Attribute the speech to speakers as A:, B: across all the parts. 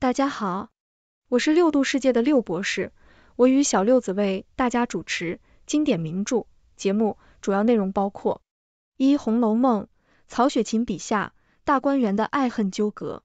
A: 大家好，我是六度世界的六博士，我与小六子为大家主持经典名著节目，主要内容包括：一、《红楼梦》，曹雪芹笔下大观园的爱恨纠葛；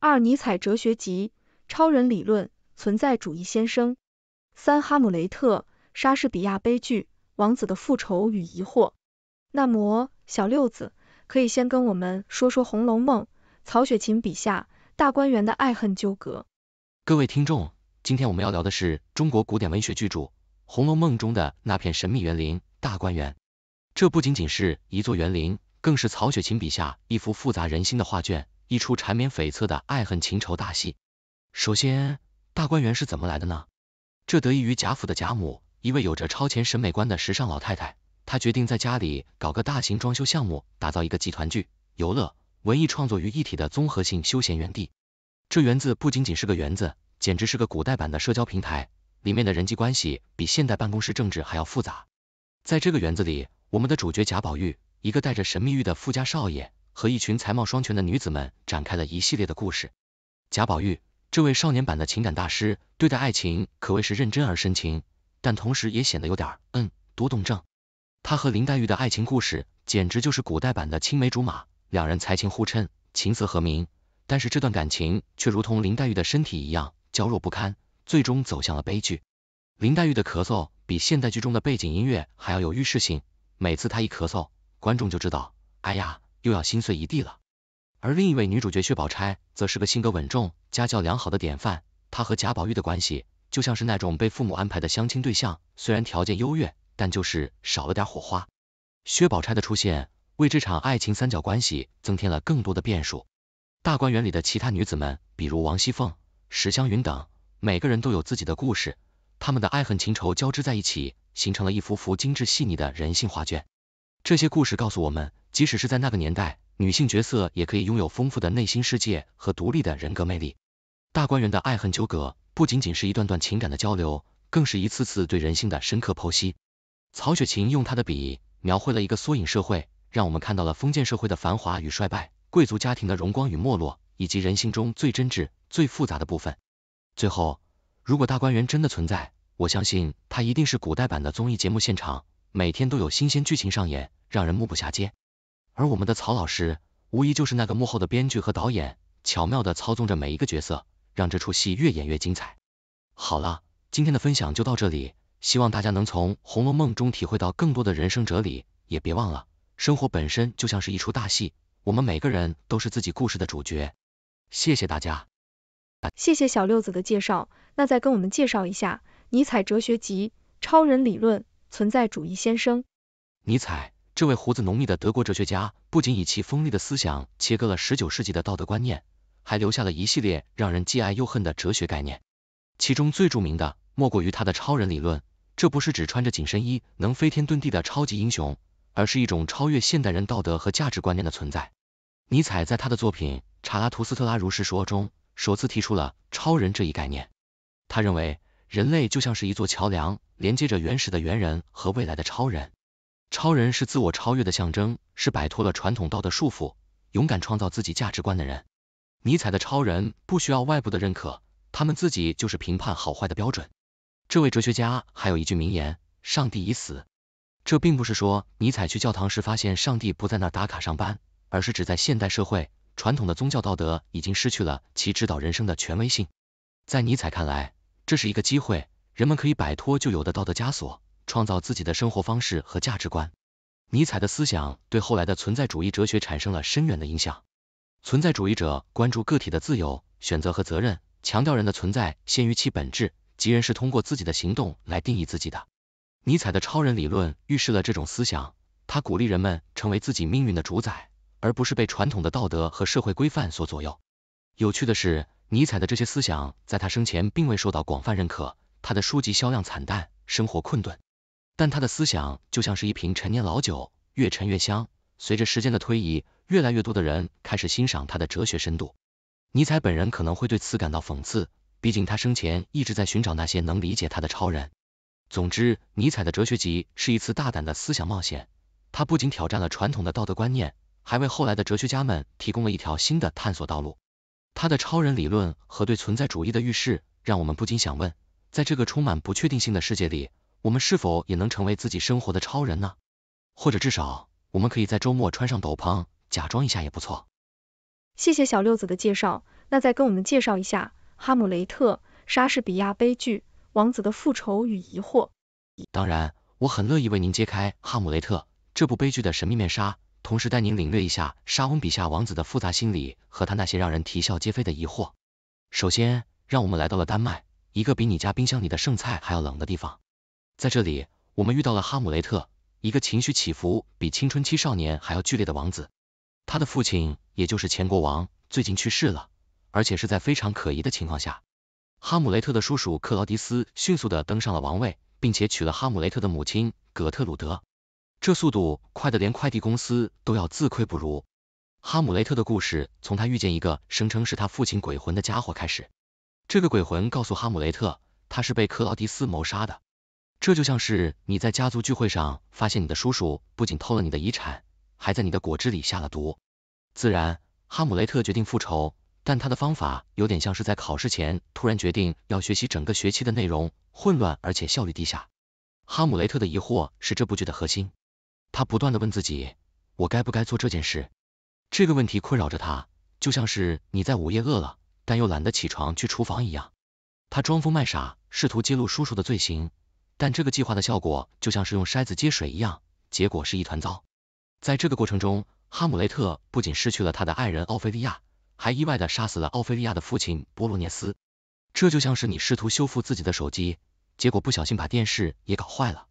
A: 二、《尼采哲学集》，超人理论、存在主义先生；三、《哈姆雷特》，莎士比亚悲剧，王子的复仇与疑惑。那么，小六子可以先跟我们说说《红楼梦》，曹雪芹笔下。大观园的爱恨纠葛。
B: 各位听众，今天我们要聊的是中国古典文学巨著《红楼梦》中的那片神秘园林——大观园。这不仅仅是一座园林，更是曹雪芹笔下一幅复杂人心的画卷，一出缠绵悱恻的爱恨情仇大戏。首先，大观园是怎么来的呢？这得益于贾府的贾母，一位有着超前审美观的时尚老太太，她决定在家里搞个大型装修项目，打造一个集团剧、游乐。文艺创作于一体的综合性休闲园地，这园子不仅仅是个园子，简直是个古代版的社交平台。里面的人际关系比现代办公室政治还要复杂。在这个园子里，我们的主角贾宝玉，一个带着神秘欲的富家少爷，和一群才貌双全的女子们展开了一系列的故事。贾宝玉这位少年版的情感大师，对待爱情可谓是认真而深情，但同时也显得有点嗯多动症。他和林黛玉的爱情故事，简直就是古代版的青梅竹马。两人才情互衬，琴瑟和鸣，但是这段感情却如同林黛玉的身体一样娇弱不堪，最终走向了悲剧。林黛玉的咳嗽比现代剧中的背景音乐还要有预示性，每次她一咳嗽，观众就知道，哎呀，又要心碎一地了。而另一位女主角薛宝钗，则是个性格稳重、家教良好的典范。她和贾宝玉的关系就像是那种被父母安排的相亲对象，虽然条件优越，但就是少了点火花。薛宝钗的出现。为这场爱情三角关系增添了更多的变数。大观园里的其他女子们，比如王熙凤、史湘云等，每个人都有自己的故事，他们的爱恨情仇交织在一起，形成了一幅幅精致细腻的人性画卷。这些故事告诉我们，即使是在那个年代，女性角色也可以拥有丰富的内心世界和独立的人格魅力。大观园的爱恨纠葛不仅仅是一段段情感的交流，更是一次次对人性的深刻剖析。曹雪芹用他的笔描绘了一个缩影社会。让我们看到了封建社会的繁华与衰败，贵族家庭的荣光与没落，以及人性中最真挚、最复杂的部分。最后，如果大观园真的存在，我相信它一定是古代版的综艺节目现场，每天都有新鲜剧情上演，让人目不暇接。而我们的曹老师，无疑就是那个幕后的编剧和导演，巧妙的操纵着每一个角色，让这出戏越演越精彩。好了，今天的分享就到这里，希望大家能从《红楼梦》中体会到更多的人生哲理，也别忘了。生活本身就像是一出大戏，我们每个人都是自己故事的主角。谢谢大家。
A: 谢谢小六子的介绍，那再跟我们介绍一下尼采哲学集、超人理论、存在主义先生。
B: 尼采这位胡子浓密的德国哲学家，不仅以其锋利的思想切割了十九世纪的道德观念，还留下了一系列让人既爱又恨的哲学概念。其中最著名的莫过于他的超人理论，这不是指穿着紧身衣能飞天遁地的超级英雄。而是一种超越现代人道德和价值观念的存在。尼采在他的作品《查拉图斯特拉如是说》中首次提出了“超人”这一概念。他认为人类就像是一座桥梁，连接着原始的猿人和未来的超人。超人是自我超越的象征，是摆脱了传统道德束缚、勇敢创造自己价值观的人。尼采的超人不需要外部的认可，他们自己就是评判好坏的标准。这位哲学家还有一句名言：“上帝已死。”这并不是说尼采去教堂时发现上帝不在那儿打卡上班，而是指在现代社会，传统的宗教道德已经失去了其指导人生的权威性。在尼采看来，这是一个机会，人们可以摆脱旧有的道德枷锁，创造自己的生活方式和价值观。尼采的思想对后来的存在主义哲学产生了深远的影响。存在主义者关注个体的自由选择和责任，强调人的存在先于其本质，即人是通过自己的行动来定义自己的。尼采的超人理论预示了这种思想，他鼓励人们成为自己命运的主宰，而不是被传统的道德和社会规范所左右。有趣的是，尼采的这些思想在他生前并未受到广泛认可，他的书籍销量惨淡，生活困顿。但他的思想就像是一瓶陈年老酒，越陈越香。随着时间的推移，越来越多的人开始欣赏他的哲学深度。尼采本人可能会对此感到讽刺，毕竟他生前一直在寻找那些能理解他的超人。总之，尼采的哲学集是一次大胆的思想冒险。他不仅挑战了传统的道德观念，还为后来的哲学家们提供了一条新的探索道路。他的超人理论和对存在主义的预示，让我们不禁想问，在这个充满不确定性的世界里，我们是否也能成为自己生活的超人呢？或者至少，我们可以在周末穿上斗篷，假装一下也不错。
A: 谢谢小六子的介绍，那再跟我们介绍一下《哈姆雷特》，莎士比亚悲剧。王子的复仇与疑惑。
B: 当然，我很乐意为您揭开哈姆雷特这部悲剧的神秘面纱，同时带您领略一下莎翁笔下王子的复杂心理和他那些让人啼笑皆非的疑惑。首先，让我们来到了丹麦，一个比你家冰箱里的剩菜还要冷的地方。在这里，我们遇到了哈姆雷特，一个情绪起伏比青春期少年还要剧烈的王子。他的父亲，也就是前国王，最近去世了，而且是在非常可疑的情况下。哈姆雷特的叔叔克劳迪斯迅速的登上了王位，并且娶了哈姆雷特的母亲格特鲁德。这速度快的连快递公司都要自愧不如。哈姆雷特的故事从他遇见一个声称是他父亲鬼魂的家伙开始。这个鬼魂告诉哈姆雷特，他是被克劳迪斯谋杀的。这就像是你在家族聚会上发现你的叔叔不仅偷了你的遗产，还在你的果汁里下了毒。自然，哈姆雷特决定复仇。但他的方法有点像是在考试前突然决定要学习整个学期的内容，混乱而且效率低下。哈姆雷特的疑惑是这部剧的核心，他不断的问自己，我该不该做这件事？这个问题困扰着他，就像是你在午夜饿了，但又懒得起床去厨房一样。他装疯卖傻，试图揭露叔叔的罪行，但这个计划的效果就像是用筛子接水一样，结果是一团糟。在这个过程中，哈姆雷特不仅失去了他的爱人奥菲利亚。还意外的杀死了奥菲利亚的父亲波罗涅斯，这就像是你试图修复自己的手机，结果不小心把电视也搞坏了。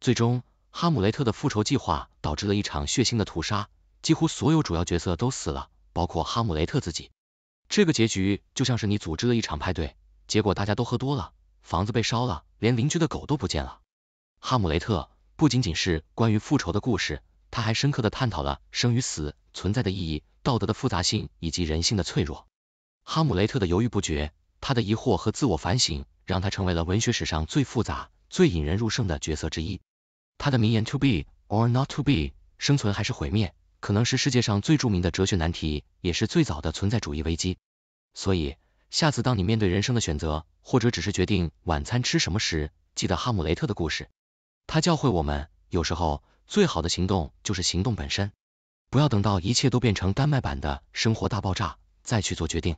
B: 最终，哈姆雷特的复仇计划导致了一场血腥的屠杀，几乎所有主要角色都死了，包括哈姆雷特自己。这个结局就像是你组织了一场派对，结果大家都喝多了，房子被烧了，连邻居的狗都不见了。哈姆雷特不仅仅是关于复仇的故事，他还深刻的探讨了生与死。存在的意义、道德的复杂性以及人性的脆弱。哈姆雷特的犹豫不决，他的疑惑和自我反省，让他成为了文学史上最复杂、最引人入胜的角色之一。他的名言 “To be or not to be”，生存还是毁灭，可能是世界上最著名的哲学难题，也是最早的存在主义危机。所以，下次当你面对人生的选择，或者只是决定晚餐吃什么时，记得哈姆雷特的故事。他教会我们，有时候最好的行动就是行动本身。不要等到一切都变成丹麦版的生活大爆炸，再去做决定。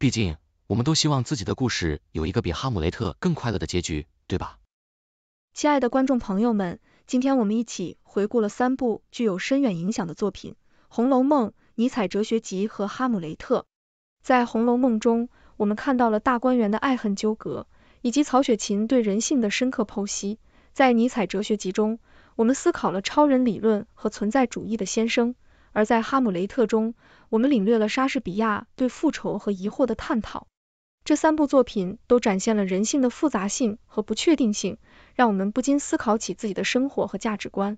B: 毕竟，我们都希望自己的故事有一个比哈姆雷特更快乐的结局，对吧？
A: 亲爱的观众朋友们，今天我们一起回顾了三部具有深远影响的作品：《红楼梦》、《尼采哲学集》和《哈姆雷特》。在《红楼梦》中，我们看到了大观园的爱恨纠葛，以及曹雪芹对人性的深刻剖析。在《尼采哲学集》中，我们思考了超人理论和存在主义的先声。而在《哈姆雷特》中，我们领略了莎士比亚对复仇和疑惑的探讨。这三部作品都展现了人性的复杂性和不确定性，让我们不禁思考起自己的生活和价值观。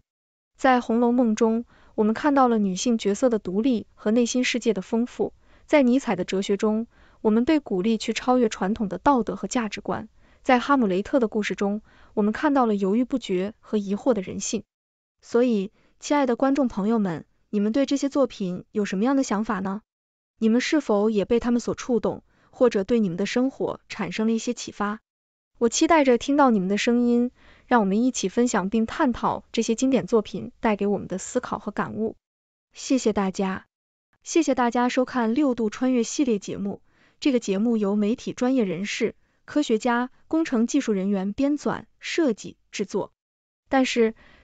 A: 在《红楼梦》中，我们看到了女性角色的独立和内心世界的丰富；在尼采的哲学中，我们被鼓励去超越传统的道德和价值观；在《哈姆雷特》的故事中，我们看到了犹豫不决和疑惑的人性。所以，亲爱的观众朋友们，你们对这些作品有什么样的想法呢？你们是否也被他们所触动，或者对你们的生活产生了一些启发？我期待着听到你们的声音，让我们一起分享并探讨这些经典作品带给我们的思考和感悟。谢谢大家，谢谢大家收看六度穿越系列节目。这个节目由媒体专业人士、科学家、工程技术人员编纂、设计、制作。但是